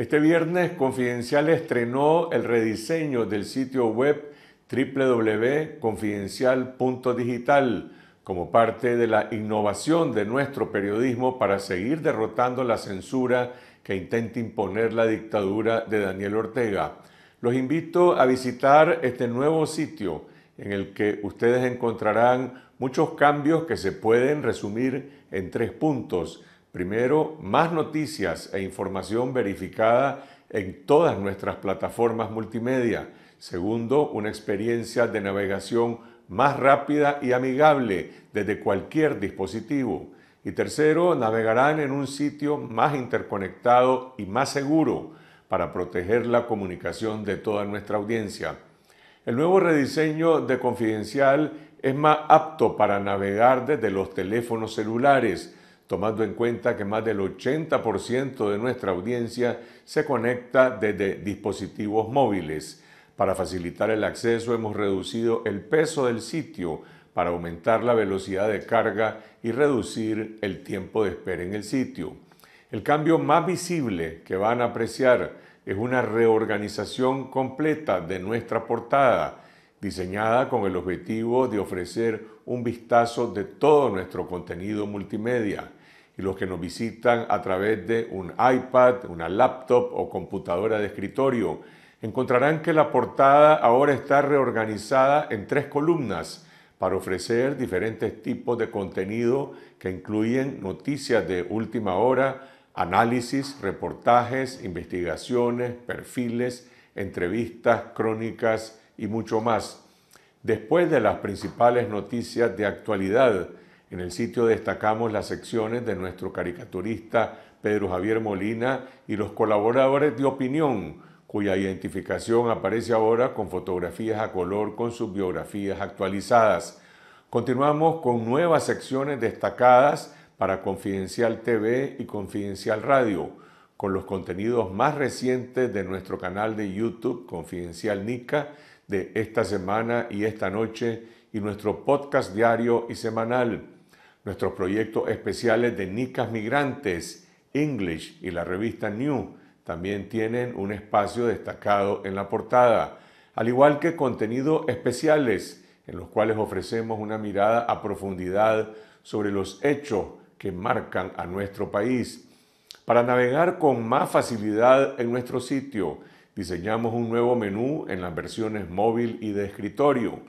Este viernes Confidencial estrenó el rediseño del sitio web www.confidencial.digital como parte de la innovación de nuestro periodismo para seguir derrotando la censura que intenta imponer la dictadura de Daniel Ortega. Los invito a visitar este nuevo sitio en el que ustedes encontrarán muchos cambios que se pueden resumir en tres puntos. Primero, más noticias e información verificada en todas nuestras plataformas multimedia. Segundo, una experiencia de navegación más rápida y amigable desde cualquier dispositivo. Y tercero, navegarán en un sitio más interconectado y más seguro para proteger la comunicación de toda nuestra audiencia. El nuevo rediseño de Confidencial es más apto para navegar desde los teléfonos celulares tomando en cuenta que más del 80% de nuestra audiencia se conecta desde dispositivos móviles. Para facilitar el acceso hemos reducido el peso del sitio para aumentar la velocidad de carga y reducir el tiempo de espera en el sitio. El cambio más visible que van a apreciar es una reorganización completa de nuestra portada, diseñada con el objetivo de ofrecer un vistazo de todo nuestro contenido multimedia y los que nos visitan a través de un iPad, una laptop o computadora de escritorio. Encontrarán que la portada ahora está reorganizada en tres columnas para ofrecer diferentes tipos de contenido que incluyen noticias de última hora, análisis, reportajes, investigaciones, perfiles, entrevistas, crónicas y mucho más. Después de las principales noticias de actualidad, en el sitio destacamos las secciones de nuestro caricaturista Pedro Javier Molina y los colaboradores de opinión, cuya identificación aparece ahora con fotografías a color con sus biografías actualizadas. Continuamos con nuevas secciones destacadas para Confidencial TV y Confidencial Radio, con los contenidos más recientes de nuestro canal de YouTube Confidencial Nica de esta semana y esta noche y nuestro podcast diario y semanal nuestros proyectos especiales de Nicas Migrantes, English y la revista New también tienen un espacio destacado en la portada, al igual que contenidos especiales en los cuales ofrecemos una mirada a profundidad sobre los hechos que marcan a nuestro país. Para navegar con más facilidad en nuestro sitio, diseñamos un nuevo menú en las versiones móvil y de escritorio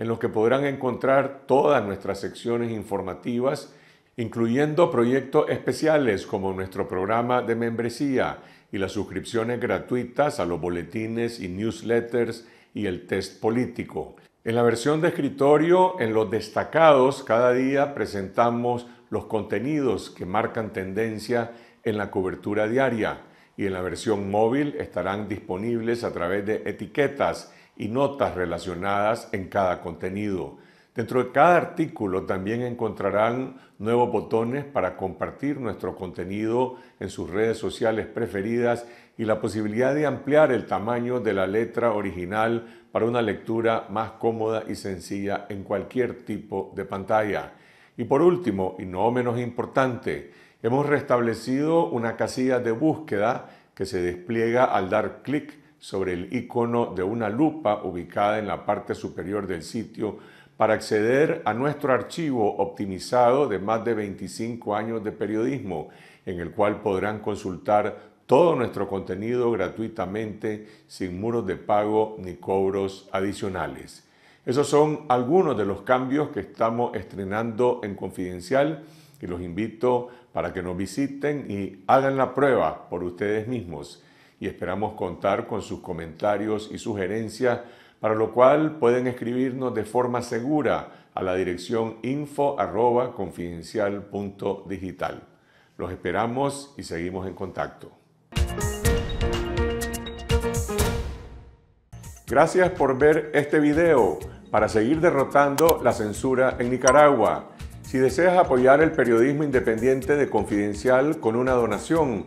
en los que podrán encontrar todas nuestras secciones informativas, incluyendo proyectos especiales como nuestro programa de membresía y las suscripciones gratuitas a los boletines y newsletters y el test político. En la versión de escritorio, en los destacados, cada día presentamos los contenidos que marcan tendencia en la cobertura diaria y en la versión móvil estarán disponibles a través de etiquetas y notas relacionadas en cada contenido. Dentro de cada artículo también encontrarán nuevos botones para compartir nuestro contenido en sus redes sociales preferidas y la posibilidad de ampliar el tamaño de la letra original para una lectura más cómoda y sencilla en cualquier tipo de pantalla. Y por último, y no menos importante, hemos restablecido una casilla de búsqueda que se despliega al dar clic sobre el icono de una lupa ubicada en la parte superior del sitio para acceder a nuestro archivo optimizado de más de 25 años de periodismo, en el cual podrán consultar todo nuestro contenido gratuitamente sin muros de pago ni cobros adicionales. Esos son algunos de los cambios que estamos estrenando en Confidencial y los invito para que nos visiten y hagan la prueba por ustedes mismos y esperamos contar con sus comentarios y sugerencias, para lo cual pueden escribirnos de forma segura a la dirección info@confidencial.digital. Los esperamos y seguimos en contacto. Gracias por ver este video para seguir derrotando la censura en Nicaragua. Si deseas apoyar el periodismo independiente de Confidencial con una donación,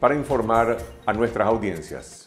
para informar a nuestras audiencias.